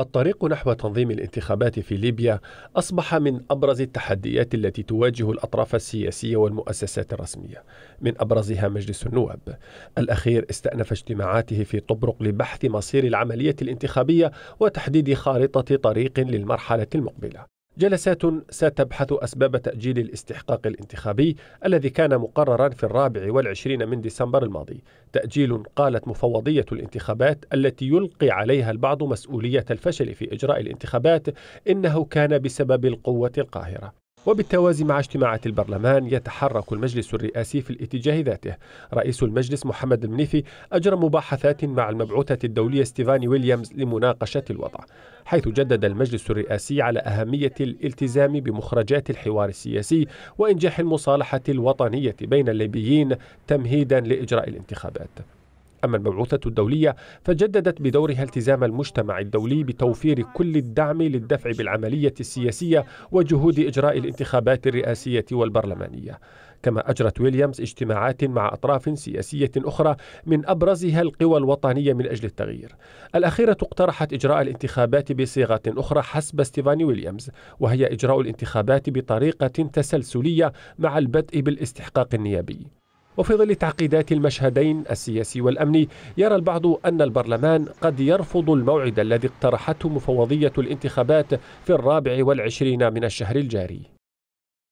الطريق نحو تنظيم الانتخابات في ليبيا أصبح من أبرز التحديات التي تواجه الأطراف السياسية والمؤسسات الرسمية من أبرزها مجلس النواب الأخير استأنف اجتماعاته في طبرق لبحث مصير العملية الانتخابية وتحديد خارطة طريق للمرحلة المقبلة جلسات ستبحث أسباب تأجيل الاستحقاق الانتخابي الذي كان مقررا في الرابع والعشرين من ديسمبر الماضي تأجيل قالت مفوضية الانتخابات التي يلقي عليها البعض مسؤولية الفشل في إجراء الانتخابات إنه كان بسبب القوة القاهرة وبالتوازي مع اجتماعات البرلمان يتحرك المجلس الرئاسي في الاتجاه ذاته رئيس المجلس محمد المنيفي أجرى مباحثات مع المبعوثة الدولية ستيفاني ويليامز لمناقشة الوضع حيث جدد المجلس الرئاسي على أهمية الالتزام بمخرجات الحوار السياسي وإنجاح المصالحة الوطنية بين الليبيين تمهيدا لإجراء الانتخابات أما المبعوثة الدولية فجددت بدورها التزام المجتمع الدولي بتوفير كل الدعم للدفع بالعملية السياسية وجهود إجراء الانتخابات الرئاسية والبرلمانية كما أجرت ويليامز اجتماعات مع أطراف سياسية أخرى من أبرزها القوى الوطنية من أجل التغيير الأخيرة اقترحت إجراء الانتخابات بصيغة أخرى حسب ستيفاني ويليامز وهي إجراء الانتخابات بطريقة تسلسلية مع البدء بالاستحقاق النيابي وفي ظل تعقيدات المشهدين السياسي والأمني يرى البعض أن البرلمان قد يرفض الموعد الذي اقترحته مفوضية الانتخابات في الرابع والعشرين من الشهر الجاري